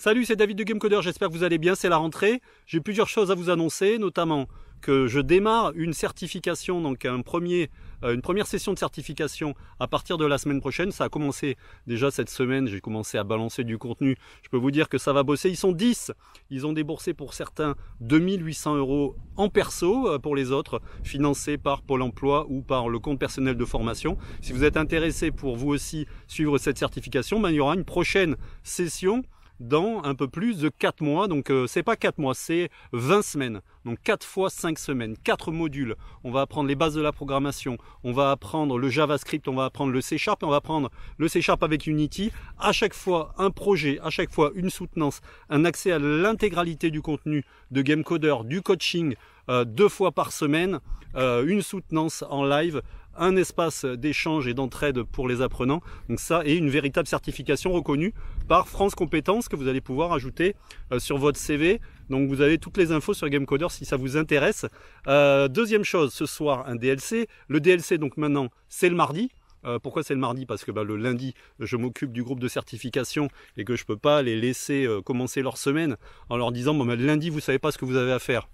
Salut, c'est David de Gamecoder, j'espère que vous allez bien, c'est la rentrée. J'ai plusieurs choses à vous annoncer, notamment que je démarre une certification, donc premier, euh, une première session de certification à partir de la semaine prochaine. Ça a commencé déjà cette semaine, j'ai commencé à balancer du contenu. Je peux vous dire que ça va bosser. Ils sont 10, ils ont déboursé pour certains 2800 euros en perso, euh, pour les autres financés par Pôle emploi ou par le compte personnel de formation. Si vous êtes intéressé pour vous aussi suivre cette certification, ben, il y aura une prochaine session dans un peu plus de 4 mois. Donc euh, c'est pas 4 mois, c'est 20 semaines. Donc 4 fois 5 semaines, 4 modules. On va apprendre les bases de la programmation, on va apprendre le JavaScript, on va apprendre le C Sharp on va apprendre le C Sharp avec Unity. À chaque fois un projet, à chaque fois une soutenance, un accès à l'intégralité du contenu de Gamecoder, du coaching, euh, deux fois par semaine, euh, une soutenance en live, un espace d'échange et d'entraide pour les apprenants. Donc ça, et une véritable certification reconnue par France Compétences que vous allez pouvoir ajouter euh, sur votre CV. Donc vous avez toutes les infos sur GameCoder si ça vous intéresse. Euh, deuxième chose, ce soir un DLC. Le DLC donc maintenant c'est le mardi. Euh, pourquoi c'est le mardi Parce que bah, le lundi, je m'occupe du groupe de certification et que je ne peux pas les laisser commencer leur semaine en leur disant bon, bah, lundi, vous savez pas ce que vous avez à faire.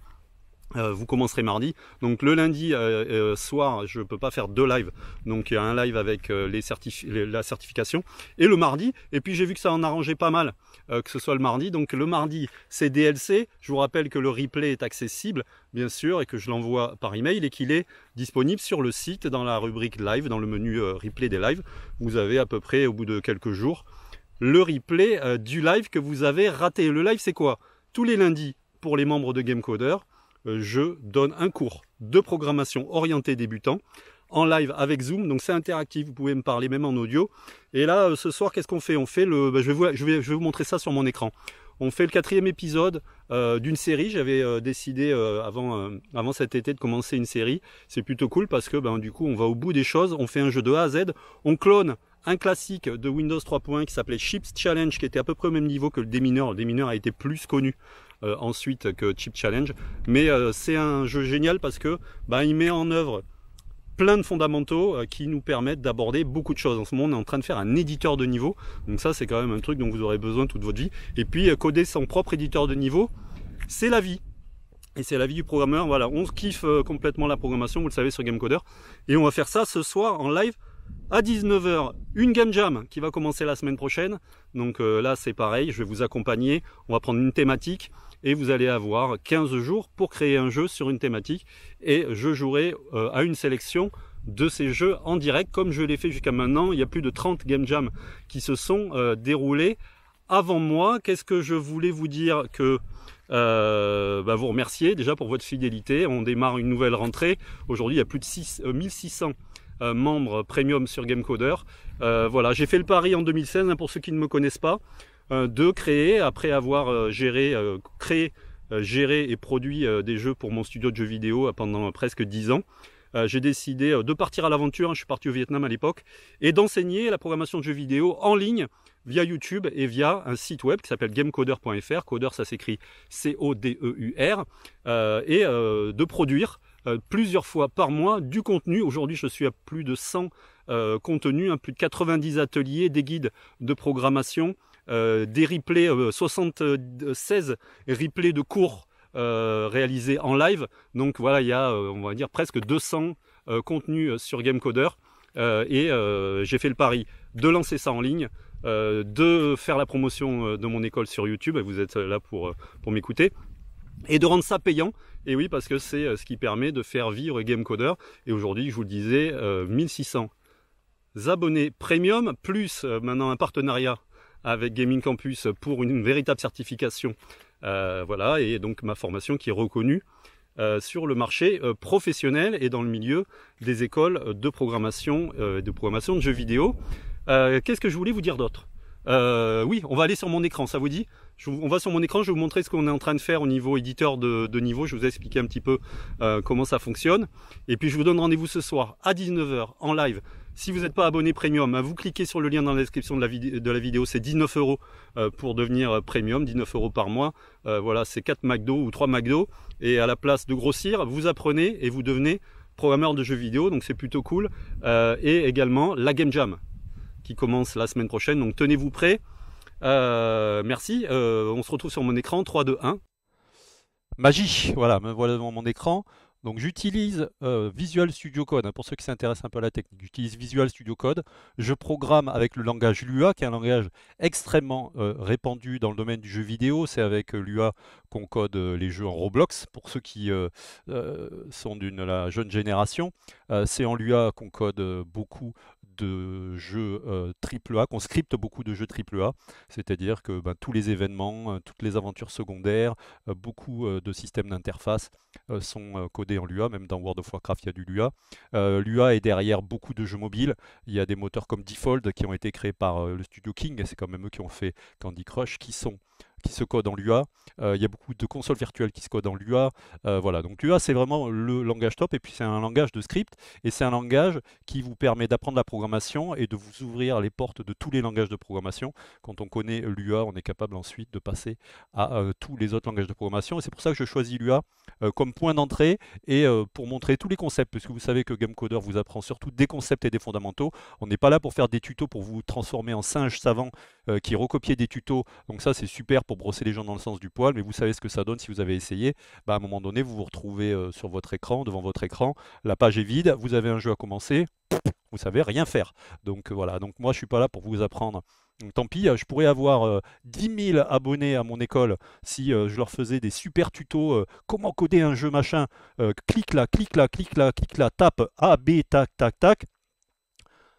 Euh, vous commencerez mardi. Donc le lundi euh, euh, soir, je ne peux pas faire deux lives. Donc il y a un live avec la certification. Et le mardi, et puis j'ai vu que ça en arrangeait pas mal, que ce soit le mardi. Donc le mardi, c'est DLC. Je vous rappelle que le replay est accessible, bien sûr, et que je l'envoie par email et qu'il est disponible sur le site dans la rubrique live, dans le menu replay des lives. Vous avez à peu près, au bout de quelques jours, le replay du live que vous avez raté. Le live, c'est quoi Tous les lundis pour les membres de Gamecoder euh, je donne un cours de programmation orientée débutant en live avec Zoom. Donc c'est interactif, vous pouvez me parler même en audio. Et là, euh, ce soir, qu'est-ce qu'on fait On fait le. Bah, je, vais vous, montrer ça sur mon écran. On fait le quatrième épisode euh, d'une série. J'avais décidé avant, avant cet été de commencer une série. C'est plutôt cool parce que ben, du coup, on va au bout des choses. On fait un jeu de A à Z. On clone un classique de Windows 3.1 qui s'appelait Chips Challenge, qui était à peu près au même niveau que le démineur. Le démineur a été plus connu euh, ensuite que Chip Challenge. Mais euh, c'est un jeu génial parce que bah, il met en œuvre plein de fondamentaux euh, qui nous permettent d'aborder beaucoup de choses. En ce moment, on est en train de faire un éditeur de niveau. Donc ça, c'est quand même un truc dont vous aurez besoin toute votre vie. Et puis, coder son propre éditeur de niveau, c'est la vie. Et c'est la vie du programmeur. Voilà, on kiffe complètement la programmation, vous le savez, sur Gamecoder. Et on va faire ça ce soir en live à 19h, une game jam qui va commencer la semaine prochaine. Donc euh, là, c'est pareil, je vais vous accompagner. On va prendre une thématique et vous allez avoir 15 jours pour créer un jeu sur une thématique. Et je jouerai euh, à une sélection de ces jeux en direct, comme je l'ai fait jusqu'à maintenant. Il y a plus de 30 game jams qui se sont euh, déroulés avant moi. Qu'est-ce que je voulais vous dire que bah, vous remercier déjà pour votre fidélité. On démarre une nouvelle rentrée. Aujourd'hui, il y a plus de 1600 euh, membre premium sur GameCoder. Euh, voilà, j'ai fait le pari en 2016, hein, pour ceux qui ne me connaissent pas, euh, de créer, après avoir géré, créé, géré et produit des jeux pour mon studio de jeux vidéo pendant presque 10 ans. j'ai décidé de partir à l'aventure, hein, je suis parti au Vietnam à l'époque, et d'enseigner la programmation de jeux vidéo en ligne via YouTube et via un site web qui s'appelle gamecoder.fr. Coder, ça s'écrit C-O-D-E-U-R. E et de produire euh, plusieurs fois par mois du contenu. Aujourd'hui, je suis à plus de 100 euh, contenus, hein, plus de 90 ateliers, des guides de programmation, euh, des replays, 76 replays de cours réalisés en live. Donc voilà, il y a, on va dire, presque 200 contenus sur GameCoder. et j'ai fait le pari de lancer ça en ligne, de faire la promotion de mon école sur YouTube, vous êtes là pour m'écouter, et de rendre ça payant. Et oui, parce que c'est euh, ce qui permet de faire vivre GameCoder. Et aujourd'hui, je vous le disais, 1600 euh, abonnés premium, plus euh, maintenant un partenariat avec Gaming Campus pour une, véritable certification. voilà, et donc ma formation qui est reconnue sur le marché professionnel et dans le milieu des écoles de programmation, et de programmation de jeux vidéo. Qu'est-ce que je voulais vous dire d'autre euh, oui, on va aller sur mon écran, ça vous dit On va sur mon écran, je vais vous montrer ce qu'on est en train de faire au niveau éditeur de, niveau. Je vous ai expliqué un petit peu euh, comment ça fonctionne. Et puis je vous donne rendez-vous ce soir à 19h en live. Si vous n'êtes pas abonné premium, hein, vous cliquez sur le lien dans la description de la, vidéo. C'est 19 euros euh, pour devenir premium, 19 euros par mois. voilà, c'est 4 McDo ou 3 McDo. Et à la place de grossir, vous apprenez et vous devenez programmeur de jeux vidéo, donc c'est plutôt cool. et également la Game Jam qui commence la semaine prochaine. Donc tenez-vous prêts. Euh, merci. Euh, on se retrouve sur mon écran. 3, 2, 1. Magie. Voilà, me voilà devant mon écran. Donc j'utilise euh, Visual Studio Code, hein, pour ceux qui s'intéressent un peu à la technique, j'utilise Visual Studio Code, je programme avec le langage Lua, qui est un langage extrêmement répandu dans le domaine du jeu vidéo, c'est avec Lua qu'on code les jeux en Roblox, pour ceux qui sont d'une la jeune génération, c'est en Lua qu'on code beaucoup de jeux AAA, euh, qu'on scripte beaucoup de jeux AAA, c'est-à-dire que ben, tous les événements, euh, toutes les aventures secondaires, euh, beaucoup de systèmes d'interface sont codés en Lua, même dans World of Warcraft il y a du Lua. Lua est derrière beaucoup de jeux mobiles, il y a des moteurs comme Default qui ont été créés par le studio King, c'est quand même eux qui ont fait Candy Crush, qui sont qui se codent en Lua. Euh, il y a beaucoup de consoles virtuelles qui se codent en Lua. Euh, voilà, donc Lua, c'est vraiment le langage top. Et puis, c'est un langage de script. Et c'est un langage qui vous permet d'apprendre la programmation et de vous ouvrir les portes de tous les langages de programmation. Quand on connaît Lua, on est capable ensuite de passer à euh, tous les autres langages de programmation. Et c'est pour ça que je choisis Lua comme point d'entrée et pour montrer tous les concepts, parce que vous savez que GameCoder vous apprend surtout des concepts et des fondamentaux. On n'est pas là pour faire des tutos pour vous transformer en singe savant euh, qui recopiaient des tutos. Donc ça, c'est super pour brosser les gens dans le sens du poil, mais vous savez ce que ça donne si vous avez essayé. Bah, à un moment donné, vous vous retrouvez euh, sur votre écran, devant votre écran, la page est vide, vous avez un jeu à commencer, vous savez rien faire. Donc euh, voilà, donc moi, je suis pas là pour vous apprendre. Donc tant pis, je pourrais avoir 10 000 abonnés à mon école si je leur faisais des super tutos comment coder un jeu machin. clique là, clique là, clique là, clique là, tape A, B, tac, tac, tac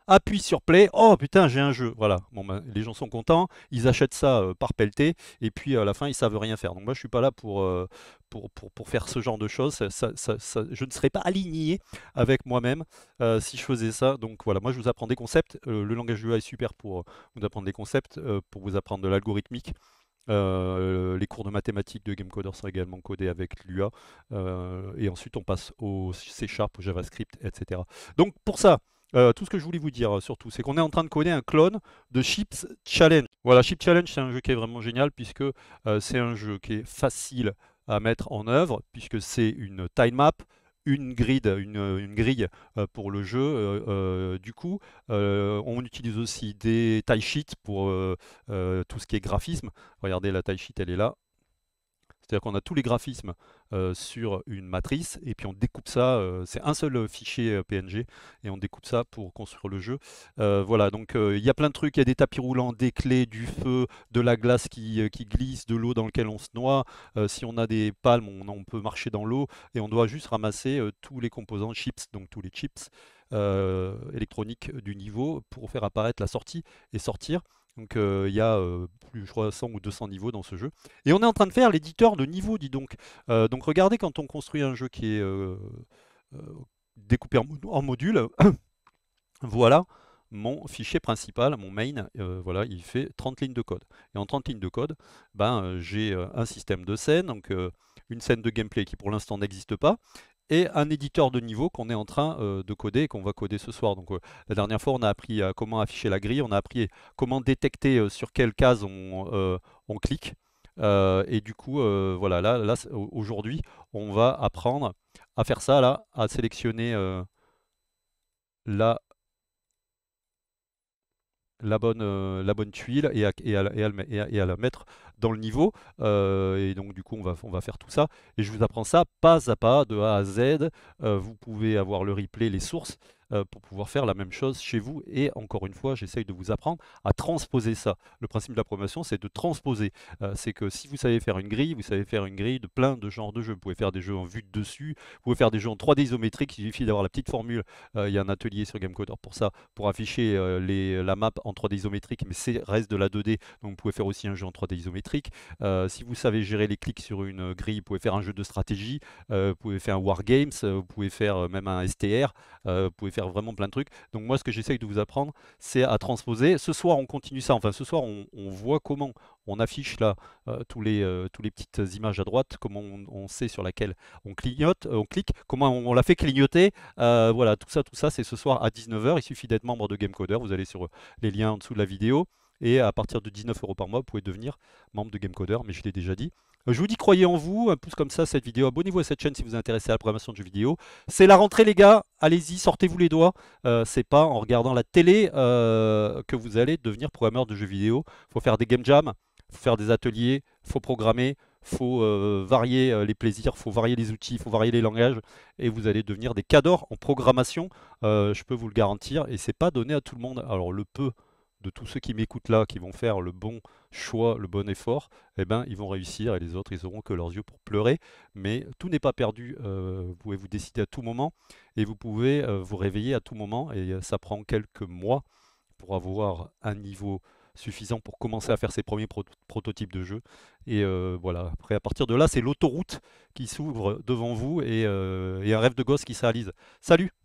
appuie sur play, oh putain j'ai un jeu, voilà, bon ben, les gens sont contents, ils achètent ça euh, par pelleté, et puis à la fin ils savent rien faire. Donc moi je suis pas là pour, euh, pour, faire ce genre de choses, je ne serais pas aligné avec moi-même euh, si je faisais ça. Donc voilà, moi je vous apprends des concepts, le langage l'UA est super pour vous apprendre des concepts, pour vous apprendre de l'algorithmique. les cours de mathématiques de GameCoder sont également codés avec l'UA. et ensuite, on passe au C Sharp, au JavaScript, etc. Donc pour ça, euh, tout ce que je voulais vous dire euh, surtout, c'est qu'on est en train de coder un clone de Chips Challenge. Voilà, Chip Challenge, c'est un jeu qui est vraiment génial puisque euh, c'est un jeu qui est facile à mettre en œuvre puisque c'est une time map, une une, grille pour le jeu. du coup, on utilise aussi des tile sheets pour tout ce qui est graphisme. Regardez, la tie sheet, elle est là. C'est-à-dire qu'on a tous les graphismes euh, sur une matrice et puis on découpe ça, euh, c'est un seul euh, fichier PNG et on découpe ça pour construire le jeu. voilà, donc il y a plein de trucs, il y a des tapis roulants, des clés, du feu, de la glace qui, glisse, de l'eau dans laquelle on se noie. si on a des palmes, on peut marcher dans l'eau et on doit juste ramasser tous les composants chips, donc tous les chips électroniques du niveau pour faire apparaître la sortie et sortir. Donc euh, il y a euh, plus, je crois, 100 ou 200 niveaux dans ce jeu. Et on est en train de faire l'éditeur de niveaux, dis donc. Euh, donc regardez quand on construit un jeu qui est découpé en, en modules. voilà mon fichier principal, mon main, voilà, il fait 30 lignes de code. Et en 30 lignes de code, ben, j'ai un système de scène donc une scène de gameplay qui pour l'instant n'existe pas, et un éditeur de niveau qu'on est en train euh, de coder et qu'on va coder ce soir. Donc euh, la dernière fois, on a appris comment afficher la grille, on a appris comment détecter euh, sur quelle case on, clique. et du coup, voilà, là, là aujourd'hui, on va apprendre à faire ça, là, à sélectionner la la bonne, euh, la bonne tuile et à, et, la mettre dans le niveau. Euh, et donc du coup, on va, on va faire tout ça. Et je vous apprends ça pas à pas, de A à Z. Euh, vous pouvez avoir le replay, les sources. Euh, pour pouvoir faire la même chose chez vous. Et encore une fois, j'essaye de vous apprendre à transposer ça. Le principe de la promotion, c'est de transposer. Euh, c'est que si vous savez faire une grille, vous savez faire une grille de plein de genres de jeux. Vous pouvez faire des jeux en vue de dessus, vous pouvez faire des jeux en 3D isométrique, il suffit d'avoir la petite formule. Euh, il y a un atelier sur GameCoder pour ça, pour afficher les, la map en 3D isométrique, mais c'est reste de la 2D, donc vous pouvez faire aussi un jeu en 3D isométrique. si vous savez gérer les clics sur une grille, vous pouvez faire un jeu de stratégie, vous pouvez faire un Wargames, vous pouvez faire même un STR, vous pouvez faire vraiment plein de trucs. Donc moi, ce que j'essaye de vous apprendre, c'est à transposer. Ce soir, on continue ça. Enfin, ce soir, on, voit comment on affiche là euh, tous les, euh, tous les petites images à droite, comment on, sait sur laquelle on clignote, euh, on clique, comment on, on la fait clignoter. voilà, tout ça, tout ça, c'est ce soir à 19h. Il suffit d'être membre de Gamecoder. Vous allez sur les liens en dessous de la vidéo. Et à partir de 19 euros par mois, vous pouvez devenir membre de Gamecoder, mais je l'ai déjà dit. Euh, je vous dis croyez en vous, un pouce comme ça cette vidéo, abonnez-vous à cette chaîne si vous êtes intéressé à la programmation de jeux vidéo. C'est la rentrée les gars, allez-y, sortez-vous les doigts. Euh, c'est pas en regardant la télé euh, que vous allez devenir programmeur de jeux vidéo. faut faire des game jams, faut faire des ateliers, faut programmer, faut varier les plaisirs, faut varier les outils, faut varier les langages. Et vous allez devenir des cadors en programmation, je peux vous le garantir. Et c'est pas donné à tout le monde. Alors le peu de tous ceux qui m'écoutent là, qui vont faire le bon choix, le bon effort, eh ben, ils vont réussir et les autres, ils auront que leurs yeux pour pleurer. Mais tout n'est pas perdu. Euh, vous pouvez vous décider à tout moment et vous pouvez euh, vous réveiller à tout moment. Et euh, ça prend quelques mois pour avoir un niveau suffisant pour commencer à faire ses premiers prototypes de jeu. Et voilà, après à partir de là, c'est l'autoroute qui s'ouvre devant vous et, un rêve de gosse qui se Salut